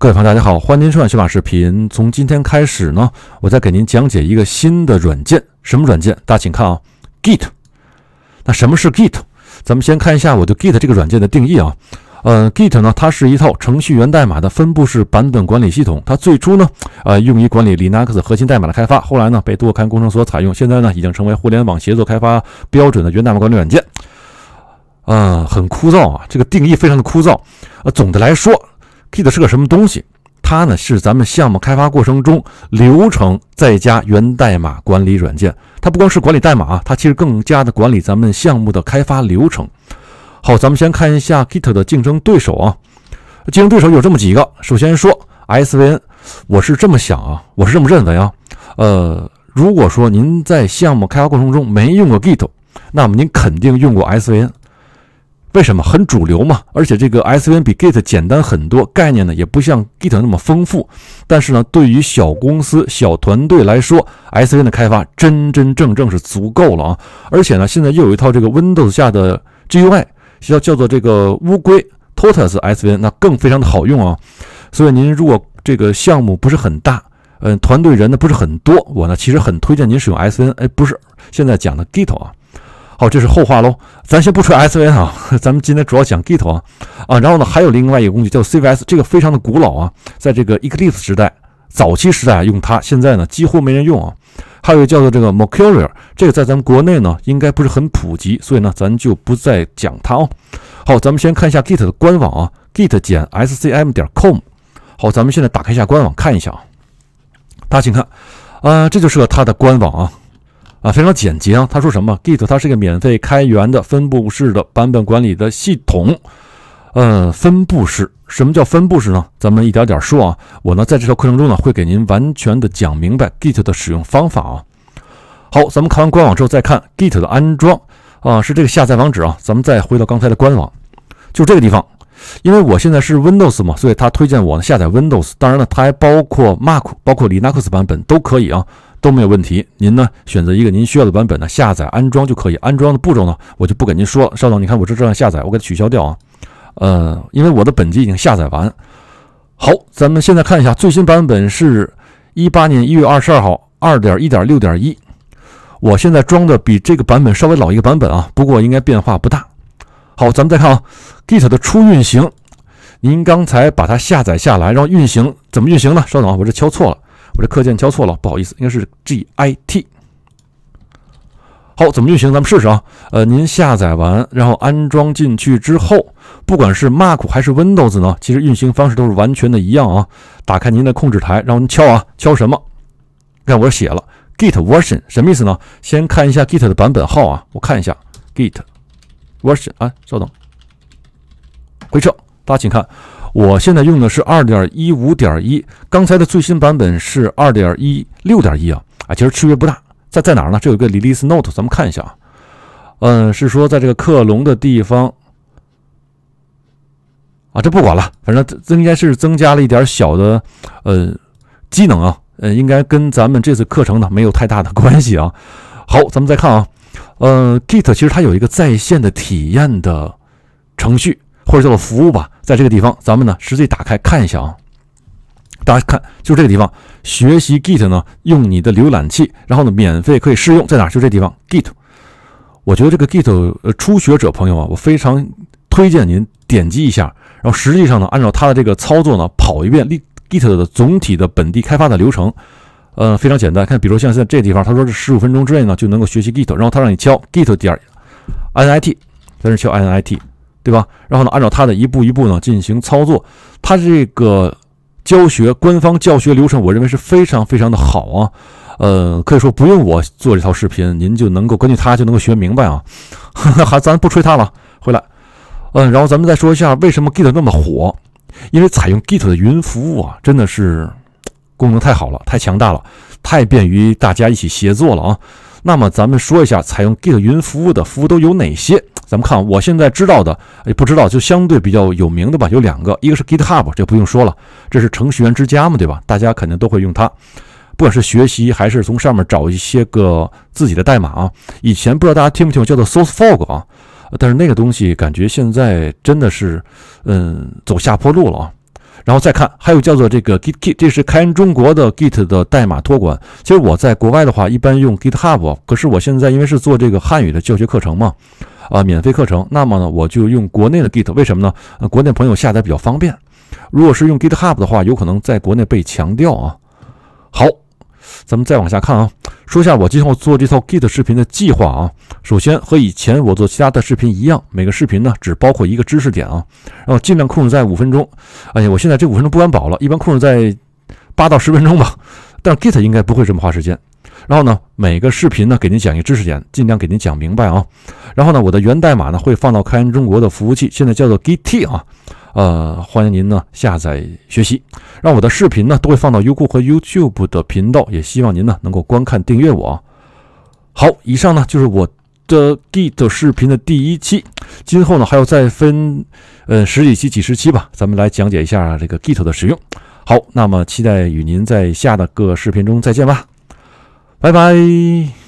各位朋友，大家好，欢迎您收看学马视频。从今天开始呢，我再给您讲解一个新的软件，什么软件？大家请看啊，Git。那什么是 Git？咱们先看一下我对 Git 这个软件的定义啊。呃，Git 呢，它是一套程序员代码的分布式版本管理系统。它最初呢，呃，用于管理 Linux 核心代码的开发，后来呢，被多刊工程所采用。现在呢，已经成为互联网协作开发标准的源代码管理软件。啊，很枯燥啊，这个定义非常的枯燥。呃，总的来说。Git 是个什么东西？它呢是咱们项目开发过程中流程再加源代码管理软件。它不光是管理代码，啊，它其实更加的管理咱们项目的开发流程。好，咱们先看一下 Git 的竞争对手啊。竞争对手有这么几个。首先说 SVN，我是这么想啊，我是这么认为啊。呃，如果说您在项目开发过程中没用过 Git，那么您肯定用过 SVN。为什么很主流嘛？而且这个 SVN 比 Git 简单很多，概念呢也不像 Git 那么丰富。但是呢，对于小公司、小团队来说，SVN 的开发真真正正是足够了啊！而且呢，现在又有一套这个 Windows 下的 GUI，叫叫做这个乌龟 Tortoise SVN，那更非常的好用啊！所以您如果这个项目不是很大，嗯，团队人呢不是很多，我呢其实很推荐您使用 SVN。哎，不是，现在讲的 Git 啊。好，这是后话喽，咱先不吹 SVN 啊，咱们今天主要讲 Git 啊，啊，然后呢还有另外一个工具叫 CVS，这个非常的古老啊，在这个 Eclipse 时代早期时代用它，现在呢几乎没人用啊，还有个叫做这个 Mercurial，这个在咱们国内呢应该不是很普及，所以呢咱就不再讲它哦。好，咱们先看一下 Git 的官网啊，Git 减 SCM 点 com。好，咱们现在打开一下官网看一下啊，大家请看，呃，这就是它的官网啊。啊，非常简洁啊！他说什么？Git，它是一个免费开源的分布式的版本管理的系统。嗯，分布式，什么叫分布式呢？咱们一点点说啊。我呢，在这条课程中呢，会给您完全的讲明白 Git 的使用方法啊。好，咱们看完官网之后再看 Git 的安装啊，是这个下载网址啊。咱们再回到刚才的官网，就这个地方。因为我现在是 Windows 嘛，所以他推荐我下载 Windows。当然了，它还包括 Mac，包括 Linux 版本都可以啊。都没有问题，您呢选择一个您需要的版本呢下载安装就可以。安装的步骤呢我就不给您说，了。稍等，你看我这这样下载，我给它取消掉啊，呃，因为我的本机已经下载完。好，咱们现在看一下最新版本是一八年一月二十二号二点一点六点一，我现在装的比这个版本稍微老一个版本啊，不过应该变化不大。好，咱们再看啊，Git 的初运行，您刚才把它下载下来，然后运行怎么运行呢？稍等，我这敲错了。我这课件敲错了，不好意思，应该是 git。好，怎么运行？咱们试试啊。呃，您下载完，然后安装进去之后，不管是 Mac 还是 Windows 呢，其实运行方式都是完全的一样啊。打开您的控制台，然后您敲啊，敲什么？看我写了 git version，什么意思呢？先看一下 git 的版本号啊。我看一下 git version，啊，稍等，回车。大家请看。我现在用的是二点一五点一，刚才的最新版本是二点一六点一啊啊，其实区别不大，在在哪儿呢？这有一个 release note，咱们看一下啊，嗯，是说在这个克隆的地方啊，这不管了，反正增应该是增加了一点小的呃技能啊，呃，应该跟咱们这次课程呢没有太大的关系啊。好，咱们再看啊，呃，Git 其实它有一个在线的体验的程序或者叫做服务吧。在这个地方，咱们呢实际打开看一下啊，大家看，就这个地方学习 Git 呢，用你的浏览器，然后呢免费可以试用，在哪？就这地方 Git。我觉得这个 Git，呃，初学者朋友啊，我非常推荐您点击一下，然后实际上呢，按照它的这个操作呢，跑一遍 Git 的总体的本地开发的流程，呃，非常简单。看，比如像现在这个地方，他说是十五分钟之内呢就能够学习 Git，然后他让你敲 Git 点第二 N I T，在这敲 N I T。对吧？然后呢，按照他的一步一步呢进行操作，他这个教学官方教学流程，我认为是非常非常的好啊。呃，可以说不用我做这套视频，您就能够根据他就能够学明白啊。还 咱不吹他了，回来。嗯，然后咱们再说一下为什么 Git 那么火，因为采用 Git 的云服务啊，真的是功能太好了，太强大了，太便于大家一起协作了啊。那么咱们说一下采用 Git 云服务的服务都有哪些。咱们看，我现在知道的，哎，不知道就相对比较有名的吧，有两个，一个是 GitHub，这不用说了，这是程序员之家嘛，对吧？大家肯定都会用它，不管是学习还是从上面找一些个自己的代码啊。以前不知道大家听不听叫做 SourceForge 啊，但是那个东西感觉现在真的是，嗯，走下坡路了啊。然后再看，还有叫做这个 Git，Kit，这是开源中国的 Git 的代码托管。其实我在国外的话，一般用 GitHub。可是我现在因为是做这个汉语的教学课程嘛，啊，免费课程，那么呢，我就用国内的 Git，为什么呢？国内朋友下载比较方便。如果是用 GitHub 的话，有可能在国内被强调啊。好。咱们再往下看啊，说一下我今后做这套 Git 视频的计划啊。首先和以前我做其他的视频一样，每个视频呢只包括一个知识点啊，然后尽量控制在五分钟。哎呀，我现在这五分钟不敢保了，一般控制在八到十分钟吧。但是 Git 应该不会这么花时间。然后呢，每个视频呢给您讲一个知识点，尽量给您讲明白啊。然后呢，我的源代码呢会放到开源中国的服务器，现在叫做 Git 啊。呃，欢迎您呢下载学习，让我的视频呢都会放到优酷和 YouTube 的频道，也希望您呢能够观看订阅我。好，以上呢就是我的 Git 视频的第一期，今后呢还要再分呃十几期、几十期吧，咱们来讲解一下这个 Git 的使用。好，那么期待与您在下的个视频中再见吧，拜拜。